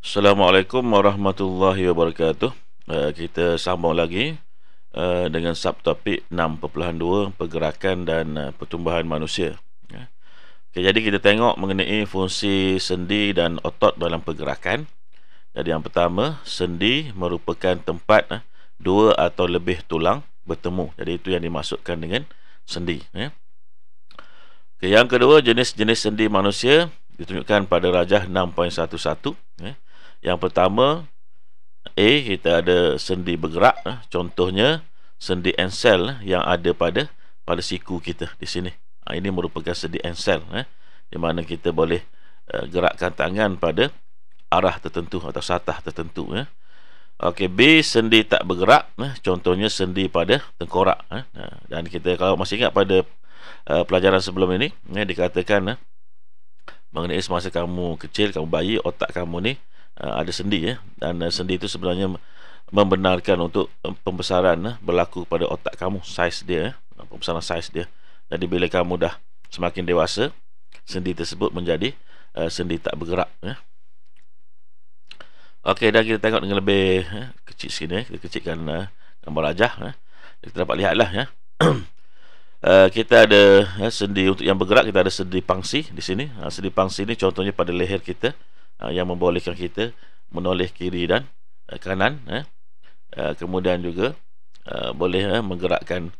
Assalamualaikum warahmatullahi wabarakatuh. Eh, kita sambung lagi uh, dengan subtopik 6.2 pergerakan dan eh, pertumbuhan manusia. Okay, jadi kita tengok mengenai fungsi sendi dan otot dalam pergerakan. Jadi yang pertama, sendi merupakan tempat dua atau lebih tulang bertemu. Jadi itu yang dimasukkan dengan sendi. Ya. Okay, yang kedua, jenis-jenis sendi manusia ditunjukkan pada rajah 6.11. Ya. Okay. Yang pertama A eh, kita ada sendi bergerak eh, contohnya sendi ensel eh, yang ada pada pada siku kita di sini. Ha, ini merupakan sendi ensel eh di mana kita boleh gerakkan tangan pada arah tertentu atau satah tertentu ya. Okey B sendi tak bergerak contohnya sendi pada tengkorak eh ha, dan kita kalau masih ingat pada pelajaran sebelum ini dikatakan mengenai semasa kamu kecil kamu bayi otak kamu ni Eh, ada sendi ya dan eh, sendi itu sebenarnya membenarkan untuk pembesaran berlaku pada otak kamu saiz dia pembesaran saiz dia jadi bila kamu dah semakin dewasa sendi tersebut menjadi sendi tak bergerak ya okey dah kita tengok dengan lebih kecil sini kita kecilkan gambar rajah kita dapat lihatlah ya Uh, kita ada uh, sendi untuk yang bergerak kita ada sendi pangsi di sini uh, sendi pangsi ini contohnya pada leher kita Uh, yang membolehkan kita menoleh kiri dan uh, kanan eh. uh, kemudian juga boleh eh, menggerakkan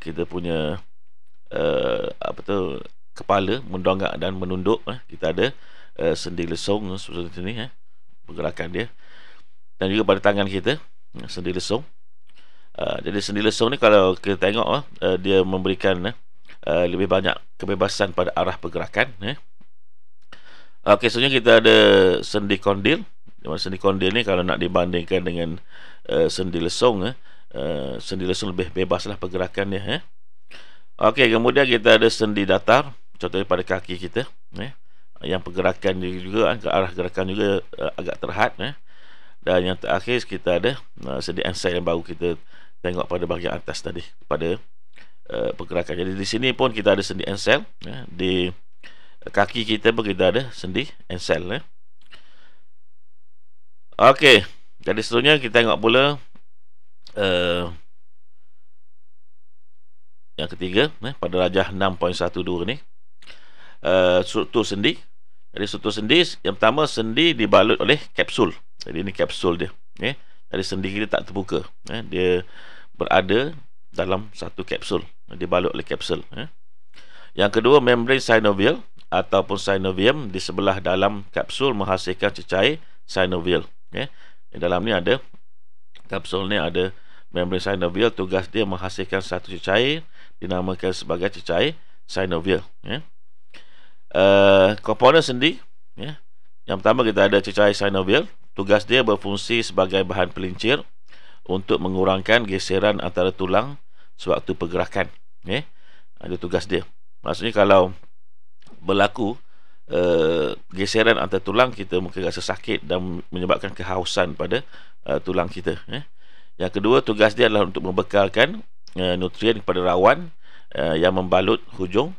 kita punya apa tu kepala mendongak dan menunduk eh. kita ada sendi lesung seperti ini pergerakan dia dan juga pada tangan kita sendi lesung jadi sendi lesung ni kalau kita tengok dia memberikan lebih banyak kebebasan pada arah pergerakan eh Okey, selanjutnya kita ada sendi kondil. Sendi kondil ni kalau nak dibandingkan dengan uh, sendi lesung, eh, uh, sendi lesung lebih bebaslah pergerakan dia. Eh. Okey, kemudian kita ada sendi datar. Contohnya pada kaki kita. Eh, yang pergerakan juga, ke arah gerakan juga uh, agak terhad. Eh. Dan yang terakhir kita ada uh, sendi ansai yang baru kita tengok pada bahagian atas tadi. Pada uh, pergerakan. Jadi di sini pun kita ada sendi ansai. Eh, di kaki kita pun kita ada sendi and sel eh. Okey, jadi seterusnya kita tengok pula uh, yang ketiga eh, pada rajah 6.12 ni uh, struktur sendi jadi struktur sendi yang pertama sendi dibalut oleh kapsul jadi ini kapsul dia eh. jadi sendi kita tak terbuka eh. dia berada dalam satu kapsul dibalut oleh kapsul eh. yang kedua membrane synovial ataupun synovium di sebelah dalam kapsul menghasilkan cecair synovial. Okay. Dalam ni ada kapsul ni ada membran synovial tugas dia menghasilkan satu cecair dinamakan sebagai cecair synovial. Yeah. Uh, komponen sendiri yeah. yang pertama kita ada cecair synovial tugas dia berfungsi sebagai bahan pelincir untuk mengurangkan geseran antara tulang sewaktu pergerakan. Yeah. Ada tugas dia. Maksudnya kalau berlaku uh, geseran antara tulang kita mungkin rasa sakit dan menyebabkan kehausan pada uh, tulang kita eh. Yang kedua tugas dia adalah untuk membekalkan uh, nutrien kepada rawan uh, yang membalut hujung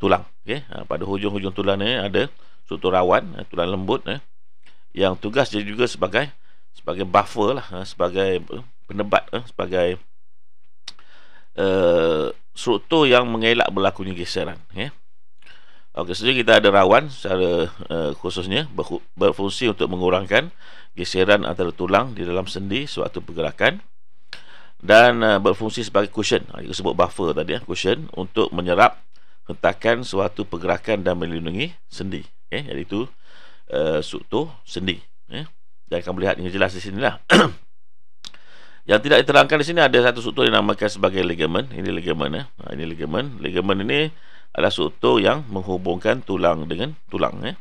tulang okey uh, pada hujung-hujung tulang ni ada struktur rawan uh, tulang lembut eh yang tugas dia juga sebagai sebagai buffer lah uh, sebagai uh, penebat uh, sebagai uh, struktur yang mengelak berlakunya geseran okey ya. Okey, sebenarnya kita ada rawan secara uh, khususnya berfungsi untuk mengurangkan geseran antara tulang di dalam sendi suatu pergerakan dan uh, berfungsi sebagai cushion. Uh, kita sebut buffer tadi ya, uh, cushion untuk menyerap hentakan suatu pergerakan dan melindungi sendi. Okey, jadi itu uh, suktu sendi. Eh. Dan kamu lihat ini jelas di sini lah. yang tidak diterangkan di sini ada satu struktur yang dinamakan sebagai ligamen. Ini ligamen ya. Eh. Ha, ini ligamen. Ligamen ini adalah struktur yang menghubungkan tulang dengan tulang ya.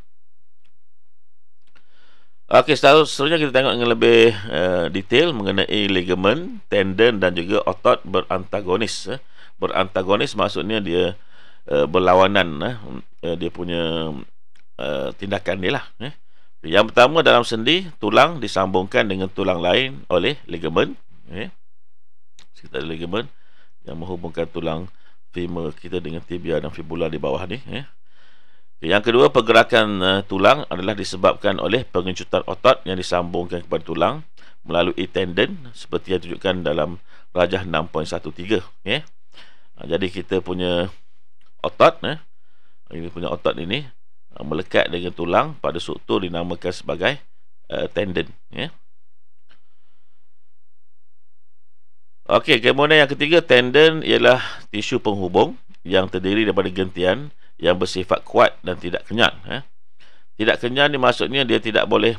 Okey, seterusnya kita tengok dengan lebih uh, detail mengenai ligamen, tendon dan juga otot berantagonis. Eh. Berantagonis maksudnya dia uh, berlawanan ya. eh. dia punya uh, tindakan dia lah. Eh. Yang pertama dalam sendi, tulang disambungkan dengan tulang lain oleh ligamen. Eh. Kita ligamen yang menghubungkan tulang femur kita dengan tibia dan fibula di bawah ni eh. Yang kedua pergerakan uh, tulang adalah disebabkan oleh pengencutan otot yang disambungkan kepada tulang melalui tendon seperti yang ditunjukkan dalam rajah 6.13 okay. Ya. Ah, jadi kita punya otot eh ya, ini punya otot ini ah, melekat dengan tulang pada struktur dinamakan sebagai uh, tendon ya Okey, kemudian yang ketiga tendon ialah tisu penghubung yang terdiri daripada gentian yang bersifat kuat dan tidak kenyang. Eh. Tidak kenyang ni maksudnya dia tidak boleh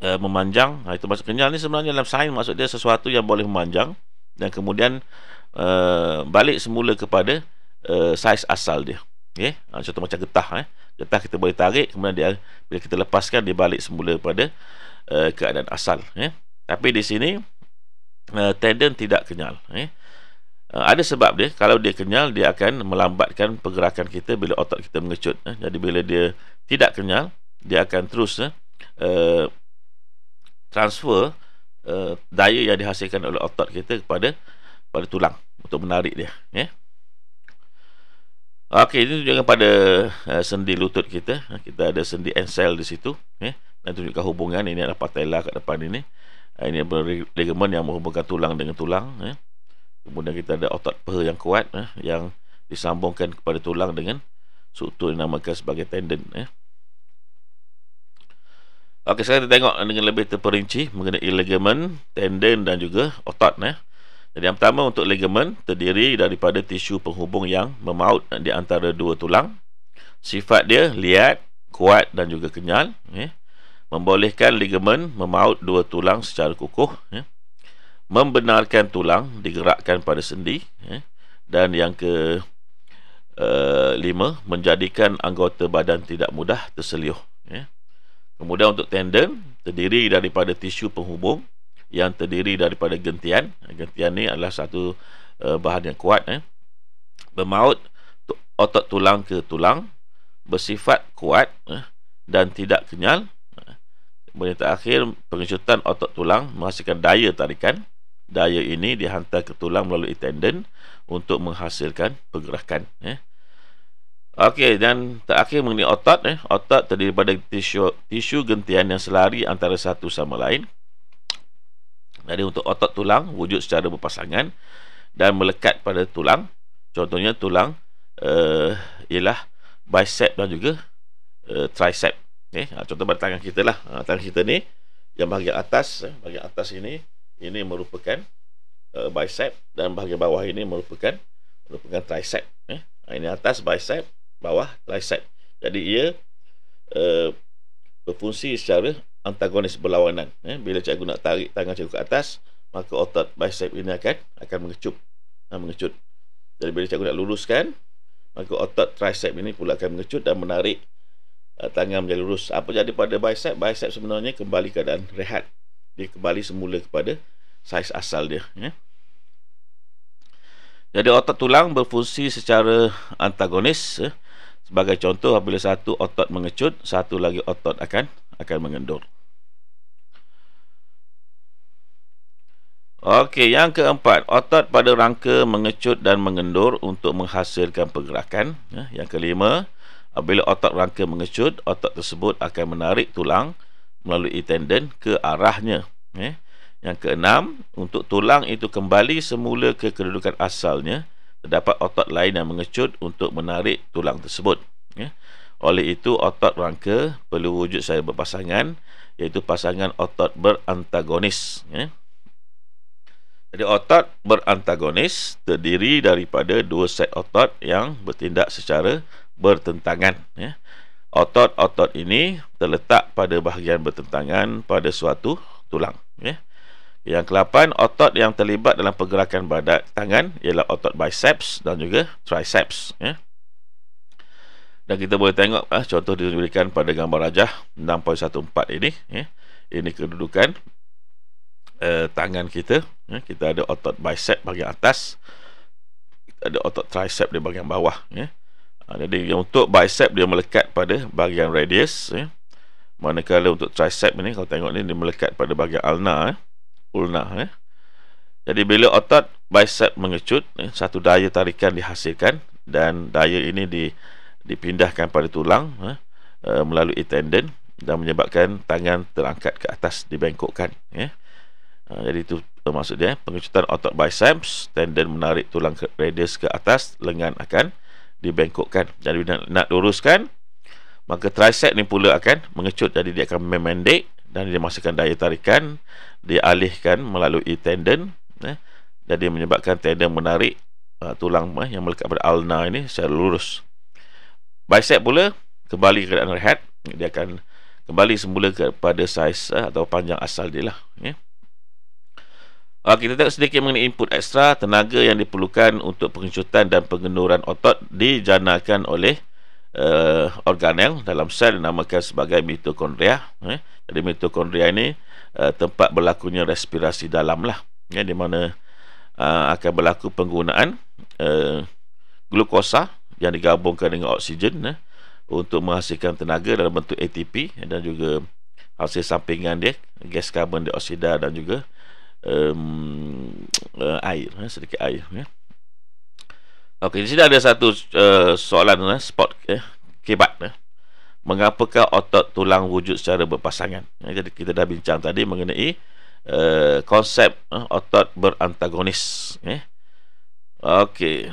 uh, memanjang. Nah, ha, itu maksud kenyang ni sebenarnya dalam sains maksud dia sesuatu yang boleh memanjang dan kemudian uh, balik semula kepada uh, saiz asal dia. Okay. Ha, contoh macam getah eh. Getah kita boleh tarik Kemudian dia, bila kita lepaskan Dia balik semula kepada uh, keadaan asal eh. Tapi di sini uh, eh, tendon tidak kenyal eh? uh, ada sebab dia kalau dia kenyal dia akan melambatkan pergerakan kita bila otot kita mengecut eh? jadi bila dia tidak kenyal dia akan terus eh, uh, transfer uh, daya yang dihasilkan oleh otot kita kepada pada tulang untuk menarik dia eh? Okey, ini tunjukkan pada uh, sendi lutut kita. Kita ada sendi ensel di situ. Eh? Dan tunjukkan hubungan. Ini adalah patella kat depan ini ini adalah ligamen yang menghubungkan tulang dengan tulang eh. kemudian kita ada otot peha yang kuat eh, yang disambungkan kepada tulang dengan struktur yang dinamakan sebagai tendon eh. Okey, sekarang kita tengok dengan lebih terperinci mengenai ligamen, tendon dan juga otot eh. Jadi yang pertama untuk ligamen terdiri daripada tisu penghubung yang memaut di antara dua tulang. Sifat dia liat, kuat dan juga kenyal. Okay membolehkan ligamen memaut dua tulang secara kukuh ya. membenarkan tulang digerakkan pada sendi ya. dan yang ke uh, lima menjadikan anggota badan tidak mudah terseliuh ya. kemudian untuk tendon terdiri daripada tisu penghubung yang terdiri daripada gentian gentian ini adalah satu uh, bahan yang kuat ya. memaut otot tulang ke tulang bersifat kuat ya, dan tidak kenyal Kemudian terakhir, pengecutan otot tulang menghasilkan daya tarikan. Daya ini dihantar ke tulang melalui tendon untuk menghasilkan pergerakan. Eh. Okey, dan terakhir mengenai otot. Eh. Otot terdiri pada tisu, tisu gentian yang selari antara satu sama lain. Jadi untuk otot tulang wujud secara berpasangan dan melekat pada tulang. Contohnya tulang uh, ialah bicep dan juga uh, tricep. Okay. Eh, ha, contoh pada tangan kita lah. Ha, tangan kita ni, yang bahagian atas, eh, bahagian atas ini, ini merupakan uh, bicep dan bahagian bawah ini merupakan merupakan tricep. Eh? Ha, ini atas bicep, bawah tricep. Jadi ia uh, berfungsi secara antagonis berlawanan. Eh? Bila cikgu guna tarik tangan cikgu ke atas, maka otot bicep ini akan akan mengecup, ha, mengecut. Jadi bila cikgu guna luruskan, maka otot tricep ini pula akan mengecut dan menarik Eh, tangan menjadi lurus. Apa jadi pada bicep? Bicep sebenarnya kembali keadaan rehat. Dia kembali semula kepada saiz asal dia. Ya. Jadi otot tulang berfungsi secara antagonis. Ya. Sebagai contoh, apabila satu otot mengecut, satu lagi otot akan akan mengendur. Okey, yang keempat, otot pada rangka mengecut dan mengendur untuk menghasilkan pergerakan. Ya. Yang kelima, Apabila ah, otot rangka mengecut, otot tersebut akan menarik tulang melalui tendon ke arahnya. Eh? Yang keenam, untuk tulang itu kembali semula ke kedudukan asalnya, terdapat otot lain yang mengecut untuk menarik tulang tersebut. Eh? Oleh itu, otot rangka perlu wujud secara berpasangan, iaitu pasangan otot berantagonis. Eh? Jadi otot berantagonis terdiri daripada dua set otot yang bertindak secara bertentangan. Ya. Otot-otot ini terletak pada bahagian bertentangan pada suatu tulang. Ya. Yang kelapan, otot yang terlibat dalam pergerakan badan tangan ialah otot biceps dan juga triceps. Ya. Dan kita boleh tengok ah, contoh diberikan pada gambar rajah 6.14 ini. Ya. Ini kedudukan Eh, tangan kita ya. Kita ada otot bicep bahagian atas Kita ada otot tricep di bahagian bawah ya. Ah, jadi untuk bicep dia melekat pada bahagian radius ya. Manakala untuk tricep ini, Kalau tengok ni dia melekat pada bahagian ulna ya. Ulna ya. Jadi bila otot bicep mengecut ya, Satu daya tarikan dihasilkan Dan daya ini di, dipindahkan pada tulang ya, eh, Melalui tendon Dan menyebabkan tangan terangkat ke atas Dibengkokkan ya. Ha, jadi itu maksud dia pengecutan otot biceps tendon menarik tulang radius ke atas lengan akan dibengkokkan jadi nak, nak luruskan maka tricep ni pula akan mengecut jadi dia akan memendek dan dia masukkan daya tarikan dialihkan melalui tendon eh, jadi menyebabkan tendon menarik uh, tulang eh, yang melekat pada ulna ini secara lurus bicep pula kembali ke keadaan rehat dia akan kembali semula kepada saiz eh, atau panjang asal dia lah eh. Okey, kita tengok sedikit mengenai input ekstra tenaga yang diperlukan untuk pengecutan dan pengenduran otot dijanakan oleh uh, organel dalam sel dinamakan sebagai mitokondria. Eh. Jadi mitokondria ini uh, tempat berlakunya respirasi dalam lah, ya, di mana uh, akan berlaku penggunaan uh, glukosa yang digabungkan dengan oksigen eh, untuk menghasilkan tenaga dalam bentuk ATP dan juga hasil sampingan dia gas karbon dioksida dan juga um, uh, air eh, sedikit air ya. Okey, di sini ada satu uh, soalan eh, spot eh, kebat eh. Mengapakah otot tulang wujud secara berpasangan? jadi kita dah bincang tadi mengenai uh, konsep uh, otot berantagonis eh. Okey.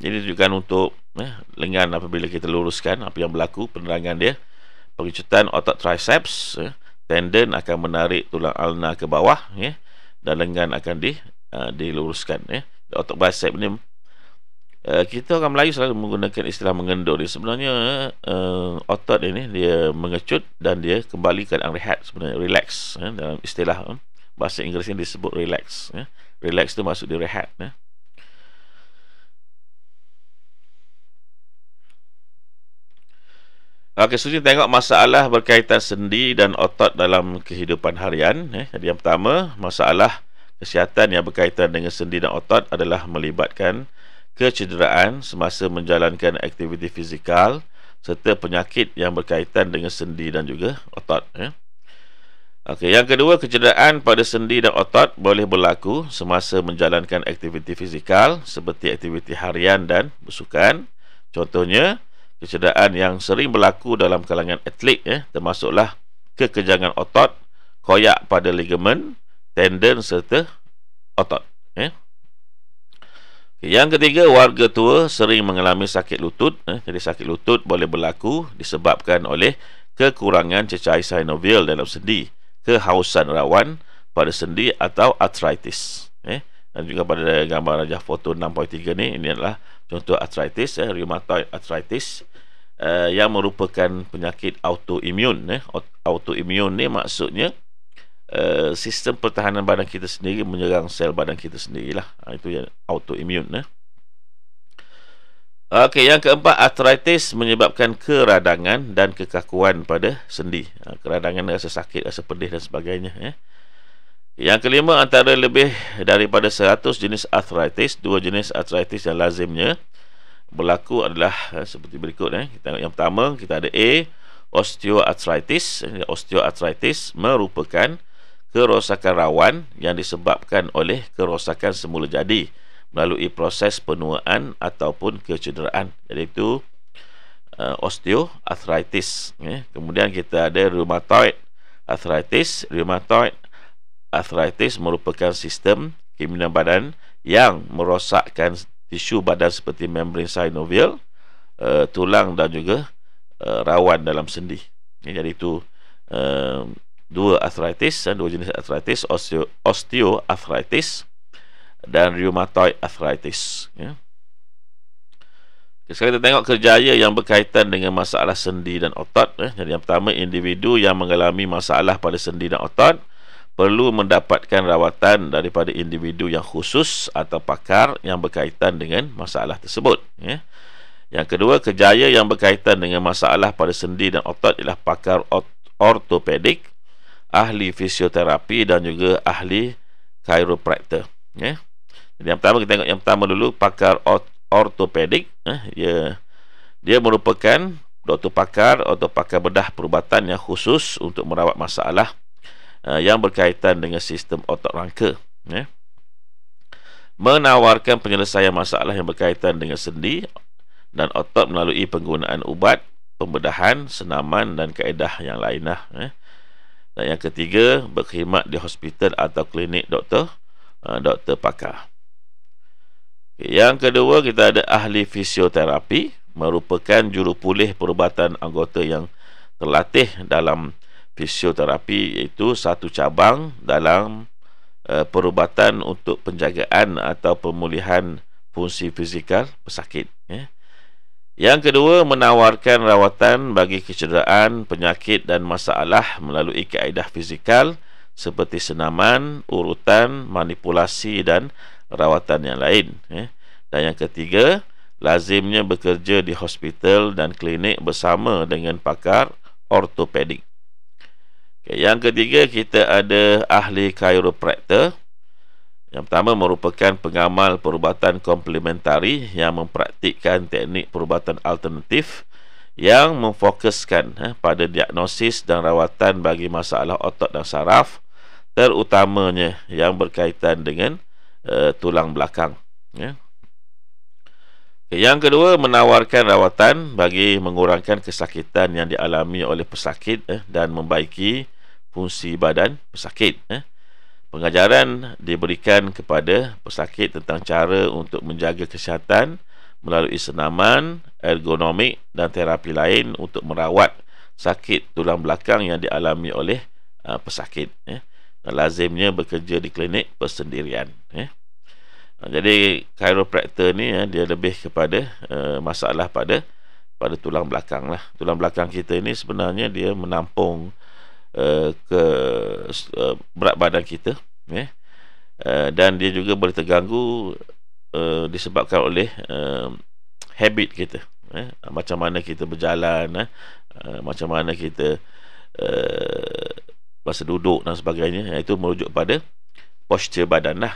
Ini juga untuk eh, lengan apabila kita luruskan apa yang berlaku penerangan dia. Pengecutan otot triceps eh, tendon akan menarik tulang alna ke bawah eh dan lengan akan di uh, diluruskan ya. Eh. Otot bicep ni uh, kita orang Melayu selalu menggunakan istilah mengendur ni. Sebenarnya uh, otot ini dia mengecut dan dia kembali ke rehat sebenarnya relax eh, dalam istilah eh. bahasa ini disebut relax ya. Relax tu maksud dia rehat ya. Eh. Okey, so tengok masalah berkaitan sendi dan otot dalam kehidupan harian. Eh. Jadi yang pertama, masalah kesihatan yang berkaitan dengan sendi dan otot adalah melibatkan kecederaan semasa menjalankan aktiviti fizikal serta penyakit yang berkaitan dengan sendi dan juga otot. Eh. Okey, yang kedua, kecederaan pada sendi dan otot boleh berlaku semasa menjalankan aktiviti fizikal seperti aktiviti harian dan bersukan. Contohnya, kecederaan yang sering berlaku dalam kalangan atlet ya, termasuklah kekejangan otot, koyak pada ligamen, tendon serta otot. Ya. Yang ketiga, warga tua sering mengalami sakit lutut. Ya. Jadi sakit lutut boleh berlaku disebabkan oleh kekurangan cecair sinovial dalam sendi, kehausan rawan pada sendi atau arthritis. Ya. Dan juga pada gambar rajah foto 6.3 ni, ini adalah contoh arthritis, ya, rheumatoid arthritis uh, yang merupakan penyakit autoimun eh. autoimun ni maksudnya uh, sistem pertahanan badan kita sendiri menyerang sel badan kita sendirilah uh, itu yang autoimun eh. Okey, yang keempat, arthritis menyebabkan keradangan dan kekakuan pada sendi. Ha, keradangan rasa sakit, rasa pedih dan sebagainya. Eh. Yang kelima, antara lebih daripada 100 jenis arthritis, dua jenis arthritis yang lazimnya berlaku adalah eh, seperti berikut eh. Kita tengok yang pertama kita ada A osteoarthritis. Osteoarthritis merupakan kerosakan rawan yang disebabkan oleh kerosakan semula jadi melalui proses penuaan ataupun kecederaan. Jadi itu uh, osteoarthritis eh. Kemudian kita ada rheumatoid arthritis. Rheumatoid arthritis merupakan sistem kimia badan yang merosakkan tisu badan seperti membrane synovial, uh, tulang dan juga uh, rawan dalam sendi. Okay, ya, jadi itu uh, dua arthritis dan dua jenis arthritis osteo osteoarthritis dan rheumatoid arthritis. Yeah. Sekarang kita tengok kerjaya yang berkaitan dengan masalah sendi dan otot. Eh. Jadi yang pertama individu yang mengalami masalah pada sendi dan otot perlu mendapatkan rawatan daripada individu yang khusus atau pakar yang berkaitan dengan masalah tersebut ya. Yang kedua, kejaya yang berkaitan dengan masalah pada sendi dan otot ialah pakar ortopedik, ahli fisioterapi dan juga ahli chiropractor ya. Jadi yang pertama kita tengok yang pertama dulu pakar ortopedik eh, ya. Dia, dia merupakan doktor pakar atau pakar bedah perubatan yang khusus untuk merawat masalah Uh, yang berkaitan dengan sistem otak rangka ya. menawarkan penyelesaian masalah yang berkaitan dengan sendi dan otot melalui penggunaan ubat pembedahan, senaman dan kaedah yang lainlah ya. dan yang ketiga, berkhidmat di hospital atau klinik doktor uh, doktor pakar yang kedua, kita ada ahli fisioterapi merupakan juru pulih perubatan anggota yang terlatih dalam fisioterapi iaitu satu cabang dalam uh, perubatan untuk penjagaan atau pemulihan fungsi fizikal pesakit ya. Yang kedua menawarkan rawatan bagi kecederaan, penyakit dan masalah melalui kaedah fizikal seperti senaman, urutan, manipulasi dan rawatan yang lain ya. Dan yang ketiga lazimnya bekerja di hospital dan klinik bersama dengan pakar ortopedik Okay, yang ketiga kita ada ahli chiropractor. Yang pertama merupakan pengamal perubatan komplementari yang mempraktikkan teknik perubatan alternatif yang memfokuskan eh, pada diagnosis dan rawatan bagi masalah otot dan saraf terutamanya yang berkaitan dengan uh, tulang belakang. Yeah. Yang kedua menawarkan rawatan bagi mengurangkan kesakitan yang dialami oleh pesakit eh, dan membaiki fungsi badan pesakit. Eh. Pengajaran diberikan kepada pesakit tentang cara untuk menjaga kesihatan melalui senaman, ergonomik dan terapi lain untuk merawat sakit tulang belakang yang dialami oleh uh, pesakit. Eh. Lazimnya bekerja di klinik persendirian. Eh. Ha, jadi chiropractor ni ya, dia lebih kepada eh, masalah pada pada tulang belakang lah. Tulang belakang kita ini sebenarnya dia menampung eh, ke berat badan kita dan dia juga boleh terganggu disebabkan oleh habit kita macam mana kita berjalan macam mana kita uh, masa duduk dan sebagainya itu merujuk pada posture badan lah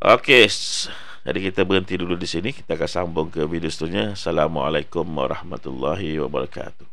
Okey, jadi kita berhenti dulu di sini. Kita akan sambung ke video seterusnya. Assalamualaikum warahmatullahi wabarakatuh.